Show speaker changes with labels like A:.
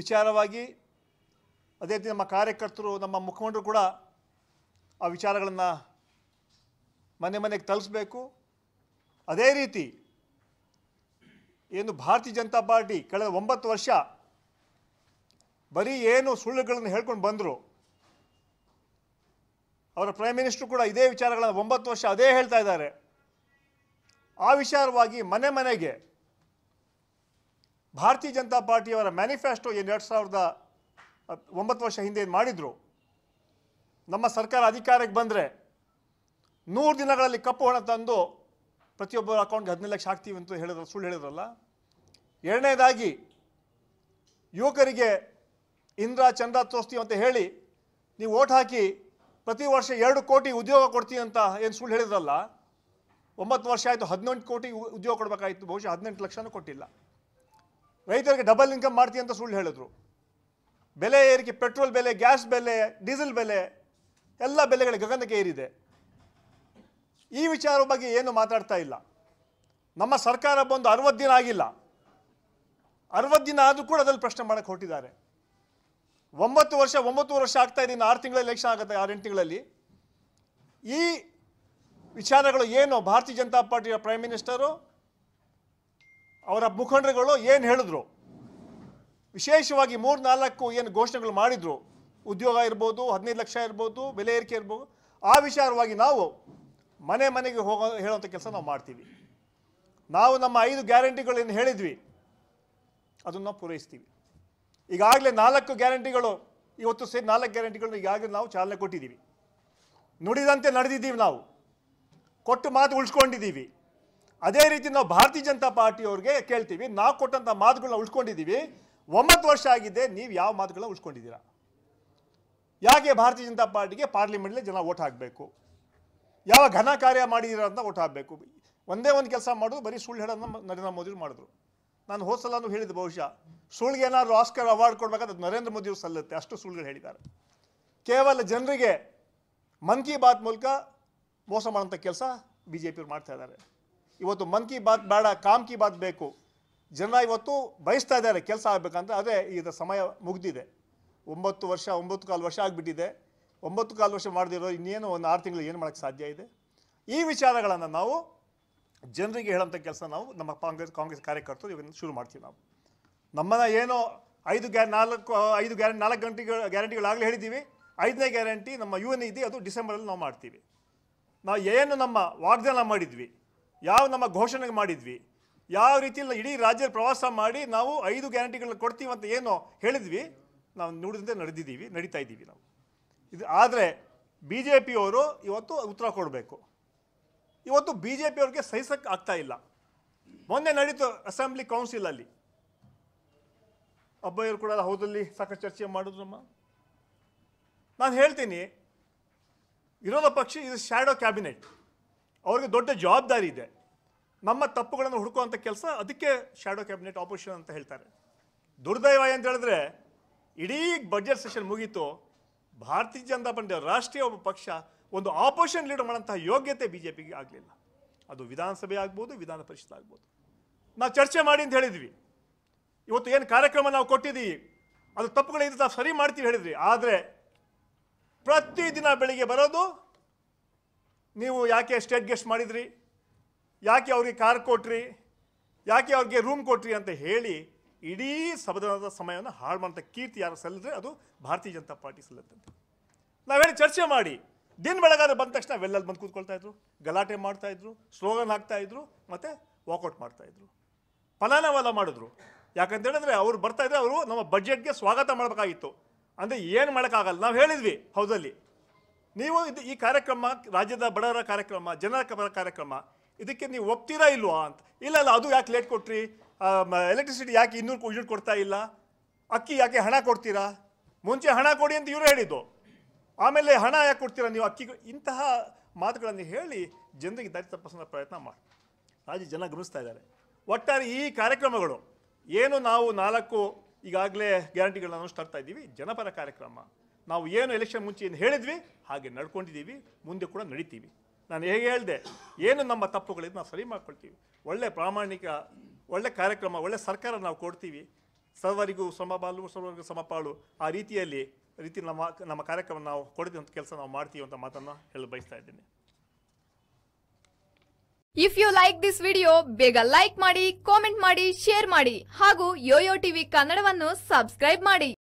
A: ವಿಚಾರವಾಗಿ ಅದೇ ರೀತಿ ನಮ್ಮ ಕಾರ್ಯಕರ್ತರು ನಮ್ಮ ಮುಖಂಡರು ಕೂಡ ಆ ವಿಚಾರಗಳನ್ನು ಮನೆ ಮನೆಗೆ ತಲುಪಿಸಬೇಕು ಅದೇ ರೀತಿ ಏನು ಭಾರತೀಯ ಜನತಾ ಪಾರ್ಟಿ ಕಳೆದ ಒಂಬತ್ತು ವರ್ಷ ಬರೀ ಏನು ಸುಳ್ಳುಗಳನ್ನು ಹೇಳ್ಕೊಂಡು ಬಂದರು ಅವರ ಪ್ರೈಮ್ ಮಿನಿಸ್ಟ್ರು ಕೂಡ ಇದೇ ವಿಚಾರಗಳನ್ನು ಒಂಬತ್ತು ವರ್ಷ ಅದೇ ಹೇಳ್ತಾ ಇದ್ದಾರೆ ಆ ವಿಚಾರವಾಗಿ ಮನೆ ಮನೆಗೆ ಭಾರತೀಯ ಜನತಾ ಪಾರ್ಟಿಯವರ ಮ್ಯಾನಿಫೆಸ್ಟೋ ಏನು ಎರಡು ಸಾವಿರದ ಒಂಬತ್ತು ವರ್ಷ ಹಿಂದೆ ಏನು ಮಾಡಿದರು ನಮ್ಮ ಸರ್ಕಾರ ಅಧಿಕಾರಕ್ಕೆ ಬಂದರೆ ನೂರು ದಿನಗಳಲ್ಲಿ ಕಪ್ಪು ಹಣ ತಂದು ಪ್ರತಿಯೊಬ್ಬರ ಅಕೌಂಟ್ಗೆ ಹದಿನೈದು ಲಕ್ಷ ಹಾಕ್ತೀವಿ ಅಂತ ಹೇಳಿದ್ರು ಸುಳ್ಳು ಹೇಳಿದ್ರಲ್ಲ ಎರಡನೇದಾಗಿ ಯುವಕರಿಗೆ ಇಂದ್ರ ಚಂದ್ರ ತೋರಿಸ್ತೀವಿ ಅಂತ ಹೇಳಿ ನೀವು ಓಟ್ ಹಾಕಿ ಪ್ರತಿ ವರ್ಷ ಎರಡು ಕೋಟಿ ಉದ್ಯೋಗ ಕೊಡ್ತೀವಿ ಅಂತ ಏನು ಸುಳ್ಳು ಹೇಳಿದ್ರಲ್ಲ ಒಂಬತ್ತು ವರ್ಷ ಆಯಿತು ಹದಿನೆಂಟು ಕೋಟಿ ಉದ್ಯೋಗ ಕೊಡಬೇಕಾಯಿತು ಬಹುಶಃ ಹದಿನೆಂಟು ಲಕ್ಷನೂ ಕೊಟ್ಟಿಲ್ಲ ರೈತರಿಗೆ ಡಬಲ್ ಇನ್ಕಮ್ ಮಾಡ್ತೀವಿ ಅಂತ ಸುಳ್ಳು ಹೇಳಿದ್ರು ಬೆಲೆ ಏರಿಕೆ ಪೆಟ್ರೋಲ್ ಬೆಲೆ ಗ್ಯಾಸ್ ಬೆಲೆ ಡೀಸೆಲ್ ಬೆಲೆ ಎಲ್ಲ ಬೆಲೆಗಳಿಗೆ ಗಗನಕ್ಕೆ ಏರಿದೆ ಈ ವಿಚಾರ ಬಗ್ಗೆ ಏನು ಮಾತಾಡ್ತಾ ಇಲ್ಲ ನಮ್ಮ ಸರ್ಕಾರ ಬಂದು ಅರವತ್ತು ದಿನ ಆಗಿಲ್ಲ ಅರವತ್ತು ದಿನ ಆದರೂ ಕೂಡ ಅದರಲ್ಲಿ ಪ್ರಶ್ನೆ ಮಾಡೋಕ್ಕೆ ಹೊಟ್ಟಿದ್ದಾರೆ ಒಂಬತ್ತು ವರ್ಷ ಒಂಬತ್ತು ವರ್ಷ ಆಗ್ತಾ ಇದೆ ಆರು ತಿಂಗಳ ಎಲೆಕ್ಷನ್ ಆಗುತ್ತೆ ಆರು ಎಂಟು ತಿಂಗಳಲ್ಲಿ ಈ ವಿಚಾರಗಳು ಏನು ಭಾರತೀಯ ಜನತಾ ಪಾರ್ಟಿಯ ಪ್ರೈಮ್ ಮಿನಿಸ್ಟರು ಅವರ ಮುಖಂಡರುಗಳು ಏನು ಹೇಳಿದ್ರು ವಿಶೇಷವಾಗಿ ಮೂರು ನಾಲ್ಕು ಏನು ಘೋಷಣೆಗಳು ಮಾಡಿದ್ರು ಉದ್ಯೋಗ ಇರ್ಬೋದು ಹದಿನೈದು ಲಕ್ಷ ಇರ್ಬೋದು ಬೆಲೆ ಏರಿಕೆ ಇರ್ಬೋದು ಆ ವಿಚಾರವಾಗಿ ನಾವು ಮನೆ ಮನೆಗೆ ಹೋಗೋ ಹೇಳುವಂಥ ಕೆಲಸ ನಾವು ಮಾಡ್ತೀವಿ ನಾವು ನಮ್ಮ ಐದು ಗ್ಯಾರಂಟಿಗಳೇನು ಹೇಳಿದ್ವಿ ಅದನ್ನು ನಾವು ಪೂರೈಸ್ತೀವಿ ಈಗಾಗಲೇ ನಾಲ್ಕು ಗ್ಯಾರಂಟಿಗಳು ಇವತ್ತು ಸೇರಿ ನಾಲ್ಕು ಗ್ಯಾರಂಟಿಗಳು ಈಗಾಗಲೇ ನಾವು ಚಾಲನೆ ಕೊಟ್ಟಿದ್ದೀವಿ ನುಡಿದಂತೆ ನಡೆದಿದ್ದೀವಿ ನಾವು ಕೊಟ್ಟು ಮಾತು ಉಳಿಸ್ಕೊಂಡಿದ್ದೀವಿ ಅದೇ ರೀತಿ ನಾವು ಭಾರತೀಯ ಜನತಾ ಪಾರ್ಟಿಯವ್ರಿಗೆ ಕೇಳ್ತೀವಿ ನಾವು ಕೊಟ್ಟಂಥ ಮಾತುಗಳನ್ನ ಉಳ್ಕೊಂಡಿದ್ದೀವಿ ಒಂಬತ್ತು ವರ್ಷ ಆಗಿದೆ ನೀವು ಯಾವ ಮಾತುಗಳನ್ನ ಉಳ್ಕೊಂಡಿದ್ದೀರಾ ಯಾಕೆ ಭಾರತೀಯ ಜನತಾ ಪಾರ್ಟಿಗೆ ಪಾರ್ಲಿಮೆಂಟ್ಲಿ ಜನ ಓಟ್ ಹಾಕಬೇಕು ಯಾವ ಘನ ಕಾರ್ಯ ಮಾಡಿದ್ದೀರಾ ಅಂತ ಓಟ್ ಹಾಕಬೇಕು ಒಂದೇ ಒಂದು ಕೆಲಸ ಮಾಡೋದು ಬರೀ ಸುಳ್ಳು ಹೇಳೋದನ್ನ ನರೇಂದ್ರ ಮೋದಿ ಮಾಡಿದ್ರು ನಾನು ಹೋದ ಹೇಳಿದ ಹೇಳಿದ್ದು ಬಹುಶಃ ಸುಳ್ಳಿಗೆ ಏನಾದರೂ ಆಸ್ಕರ್ ಅವಾರ್ಡ್ ಕೊಡಬೇಕಾದ್ರೆ ನರೇಂದ್ರ ಮೋದಿ ಸಲ್ಲುತ್ತೆ ಅಷ್ಟು ಸುಳ್ಳುಗಳು ಹೇಳಿದ್ದಾರೆ ಕೇವಲ ಜನರಿಗೆ ಮನ್ ಕಿ ಬಾತ್ ಮೂಲಕ ಮೋಸ ಮಾಡುವಂಥ ಕೆಲಸ ಬಿ ಜೆ ಪಿಯವ್ರು ಮಾಡ್ತಾ ಇದ್ದಾರೆ ಇವತ್ತು ಮನ್ ಕಿ ಬಾತ್ ಬೇಡ ಕಾಮ್ ಕಿ ಬಾತ್ ಬೇಕು ಜನ ಇವತ್ತು ಬಯಸ್ತಾ ಇದ್ದಾರೆ ಕೆಲಸ ಆಗಬೇಕಂದ್ರೆ ಅದೇ ಈಗ ಸಮಯ ಮುಗಿದಿದೆ ಒಂಬತ್ತು ವರ್ಷ ಒಂಬತ್ತು ಕಾಲು ವರ್ಷ ಆಗಿಬಿಟ್ಟಿದೆ ಒಂಬತ್ತು ಕಾಲು ವರ್ಷ ಮಾಡದಿರೋ ಇನ್ನೇನು ಒಂದು ಆರು ತಿಂಗಳು ಏನು ಮಾಡೋಕ್ಕೆ ಸಾಧ್ಯ ಇದೆ ಈ ವಿಚಾರಗಳನ್ನು ನಾವು ಜನರಿಗೆ ಹೇಳೋಂಥ ಕೆಲಸ ನಾವು ನಮ್ಮ ಕಾಂಗ್ರೆಸ್ ಕಾಂಗ್ರೆಸ್ ಕಾರ್ಯಕರ್ತರು ಇವನ್ನ ಶುರು ಮಾಡ್ತೀವಿ ನಾವು ನಮ್ಮನ್ನು ಏನೋ ಐದು ಗ್ಯಾ ನಾಲ್ಕು ಐದು ಗ್ಯಾರಂಟಿ ನಾಲ್ಕು ಗಂಟೆಗಳು ಗ್ಯಾರಂಟಿಗಳಾಗಲೇ ಹೇಳಿದ್ದೀವಿ ಐದನೇ ಗ್ಯಾರಂಟಿ ನಮ್ಮ ಯು ಎನ್ ಇದೆ ಅದು ಡಿಸೆಂಬರಲ್ಲಿ ನಾವು ಮಾಡ್ತೀವಿ ನಾವು ಏನು ನಮ್ಮ ವಾಗ್ದಾನ ಮಾಡಿದ್ವಿ ಯಾವ ನಮ್ಮ ಘೋಷಣೆ ಮಾಡಿದ್ವಿ ಯಾವ ರೀತಿಯಲ್ಲಿ ಇಡೀ ರಾಜ್ಯದ ಪ್ರವಾಸ ಮಾಡಿ ನಾವು ಐದು ಗ್ಯಾರಂಟಿಗಳನ್ನ ಕೊಡ್ತೀವಿ ಅಂತ ಏನು ಹೇಳಿದ್ವಿ ನಾವು ನುಡಿದಂತೆ ನಡೆದಿದ್ದೀವಿ ನಡೀತಾ ಇದ್ದೀವಿ ನಾವು ಇದು ಆದರೆ ಬಿ ಜೆ ಪಿಯವರು ಇವತ್ತು ಉತ್ತರ ಕೊಡಬೇಕು ಇವತ್ತು ಬಿ ಜೆ ಪಿಯವ್ರಿಗೆ ಸಹಿಸಕ್ಕೆ ಆಗ್ತಾ ಇಲ್ಲ ಮೊನ್ನೆ ನಡೀತು ಅಸೆಂಬ್ಲಿ ಕೌನ್ಸಿಲಲ್ಲಿ ಅಬ್ಬಯ್ಯರು ಕೂಡ ಹೌದಲ್ಲಿ ಸಾಕಷ್ಟು ಚರ್ಚೆ ಮಾಡಿದ್ರು ನಮ್ಮ ನಾನು ಹೇಳ್ತೀನಿ ವಿರೋಧ ಪಕ್ಷ ಇದು ಶ್ಯಾಡೋ ಕ್ಯಾಬಿನೆಟ್ ಅವ್ರಿಗೆ ದೊಡ್ಡ ಜವಾಬ್ದಾರಿ ಇದೆ ನಮ್ಮ ತಪ್ಪುಗಳನ್ನು ಹುಡುಕುವಂಥ ಕೆಲಸ ಅದಕ್ಕೆ ಶ್ಯಾಡೋ ಕ್ಯಾಬಿನೆಟ್ ಆಪೋಸಿಷನ್ ಅಂತ ಹೇಳ್ತಾರೆ ದುರ್ದೈವ ಅಂತ ಹೇಳಿದ್ರೆ ಇಡೀ ಬಜೆಟ್ ಸೆಷನ್ ಮುಗೀತು ಭಾರತೀಯ ಜನತಾ ಪಾರ್ಟಿ ರಾಷ್ಟ್ರೀಯ ಒಬ್ಬ ಪಕ್ಷ ಒಂದು ಆಪೋಸಿಷನ್ ಲೀಡರ್ ಮಾಡೋಂತಹ ಯೋಗ್ಯತೆ ಬಿ ಜೆ ಪಿಗೆ ಆಗಲಿಲ್ಲ ಅದು ವಿಧಾನಸಭೆ ಆಗ್ಬೋದು ವಿಧಾನ ಪರಿಷತ್ ಆಗ್ಬೋದು ನಾವು ಚರ್ಚೆ ಮಾಡಿ ಅಂತ ಹೇಳಿದ್ವಿ ಇವತ್ತು ಏನು ಕಾರ್ಯಕ್ರಮ ನಾವು ಕೊಟ್ಟಿದ್ದೀವಿ ಅದು ತಪ್ಪುಗಳಿದ್ರೆ ನಾವು ಸರಿ ಮಾಡ್ತೀವಿ ಹೇಳಿದ್ವಿ ಆದರೆ ಪ್ರತಿದಿನ ಬೆಳಿಗ್ಗೆ ಬರೋದು ನೀವು ಯಾಕೆ ಸ್ಟೇಟ್ ಗೆಸ್ಟ್ ಮಾಡಿದ್ರಿ ಯಾಕೆ ಅವ್ರಿಗೆ ಕಾರ್ ಕೊಟ್ರಿ ಯಾಕೆ ಅವ್ರಿಗೆ ರೂಮ್ ಕೊಟ್ರಿ ಅಂತ ಹೇಳಿ ಇಡೀ ಸದನದ ಸಮಯವನ್ನು ಹಾಳು ಮಾಡೋಂಥ ಕೀರ್ತಿ ಯಾರು ಸಲ್ಲಿದ್ರೆ ಅದು ಭಾರತೀಯ ಜನತಾ ಪಾರ್ಟಿ ನಾವು ನಾವೇನು ಚರ್ಚೆ ಮಾಡಿ ದಿನ ಬೆಳಗಾದ್ರೆ ಬಂದ ತಕ್ಷಣ ಅವೆಲ್ಲಲ್ಲಿ ಬಂದು ಕೂತ್ಕೊಳ್ತಾ ಇದ್ರು ಗಲಾಟೆ ಮಾಡ್ತಾಯಿದ್ರು ಸ್ಲೋಗನ್ ಹಾಕ್ತಾಯಿದ್ರು ಮತ್ತು ವಾಕೌಟ್ ಮಾಡ್ತಾಯಿದ್ರು ಫಲಾನವಲ್ಲ ಮಾಡಿದ್ರು ಯಾಕಂತೇಳಿದ್ರೆ ಅವರು ಬರ್ತಾಯಿದ್ರೆ ಅವರು ನಮ್ಮ ಬಜೆಟ್ಗೆ ಸ್ವಾಗತ ಮಾಡಬೇಕಾಗಿತ್ತು ಅಂದರೆ ಏನು ಮಾಡೋಕ್ಕಾಗಲ್ಲ ನಾವು ಹೇಳಿದ್ವಿ ಹೌದಲ್ಲಿ ನೀವು ಇದು ಈ ಕಾರ್ಯಕ್ರಮ ರಾಜ್ಯದ ಬಡವರ ಕಾರ್ಯಕ್ರಮ ಜನರ ಕಾರ್ಯಕ್ರಮ ಇದಕ್ಕೆ ನೀವು ಒಪ್ತೀರಾ ಇಲ್ವಾ ಅಂತ ಇಲ್ಲ ಅಲ್ಲ ಅದು ಯಾಕೆ ಲೇಟ್ ಕೊಟ್ರಿ ಎಲೆಕ್ಟ್ರಿಸಿಟಿ ಯಾಕೆ ಇನ್ನೂರು ಯೂನಿಟ್ ಕೊಡ್ತಾ ಇಲ್ಲ ಅಕ್ಕಿ ಯಾಕೆ ಹಣ ಕೊಡ್ತೀರಾ ಮುಂಚೆ ಹಣ ಕೊಡಿ ಅಂತ ಇವರು ಹೇಳಿದ್ದು ಆಮೇಲೆ ಹಣ ಯಾಕೆ ಕೊಡ್ತೀರಾ ನೀವು ಅಕ್ಕಿ ಇಂತಹ ಮಾತುಗಳನ್ನು ಹೇಳಿ ಜನರಿಗೆ ದಾರಿ ತಪ್ಪಿಸೋ ಪ್ರಯತ್ನ ಮಾಡಿ ರಾಜ್ಯ ಜನ ಗಮನಿಸ್ತಾ ಇದ್ದಾರೆ ಒಟ್ಟಾರೆ ಈ ಕಾರ್ಯಕ್ರಮಗಳು ಏನು ನಾವು ನಾಲ್ಕು ಈಗಾಗಲೇ ಗ್ಯಾರಂಟಿಗಳನ್ನು ಅನುಷ್ಠಾಡ್ತಾ ಇದ್ದೀವಿ ಜನಪರ ಕಾರ್ಯಕ್ರಮ ನಾವು ಏನು ಎಲೆಕ್ಷನ್ ಮುಂಚೆ ಏನು ಹೇಳಿದ್ವಿ ಹಾಗೆ ನಡ್ಕೊಂಡಿದ್ದೀವಿ ಮುಂದೆ ಕೂಡ ನಡೀತೀವಿ ನಾನು ಹೇಗೆ ಹೇಳಿದೆ ಏನು ನಮ್ಮ ತಪ್ಪುಗಳಿದ್ದು ನಾವು ಸರಿ ಮಾಡ್ಕೊಳ್ತೀವಿ ಒಳ್ಳೆ ಪ್ರಾಮಾಣಿಕ ಒಳ್ಳೆ ಕಾರ್ಯಕ್ರಮ ಒಳ್ಳೆ ಸರ್ಕಾರ ನಾವು ಕೊಡ್ತೀವಿ ಸರ್ವರಿಗೂ ಸಮಬಾಲು ಸರ್ವರಿಗೂ ಸಮಪಾಳು ಆ ರೀತಿಯಲ್ಲಿ ರೀತಿ ನಮ್ಮ ನಮ್ಮ ಕಾರ್ಯಕ್ರಮ ನಾವು ಕೊಡಿದಂಥ ಕೆಲಸ ನಾವು ಮಾಡ್ತೀವಿ ಅಂತ ಮಾತನ್ನು ಹೇಳಿ ಬಯಸ್ತಾ ಇದ್ದೀನಿ if you like this video ಬೇಗ ಲೈಕ್ ಮಾಡಿ ಕಾಮೆಂಟ್ ಮಾಡಿ ಶೇರ್ ಮಾಡಿ ಹಾಗೂ ಯೋಯೋ ಟಿವಿ ಕನ್ನಡವನ್ನು ಸಬ್ಸ್ಕ್ರೈಬ್ ಮಾಡಿ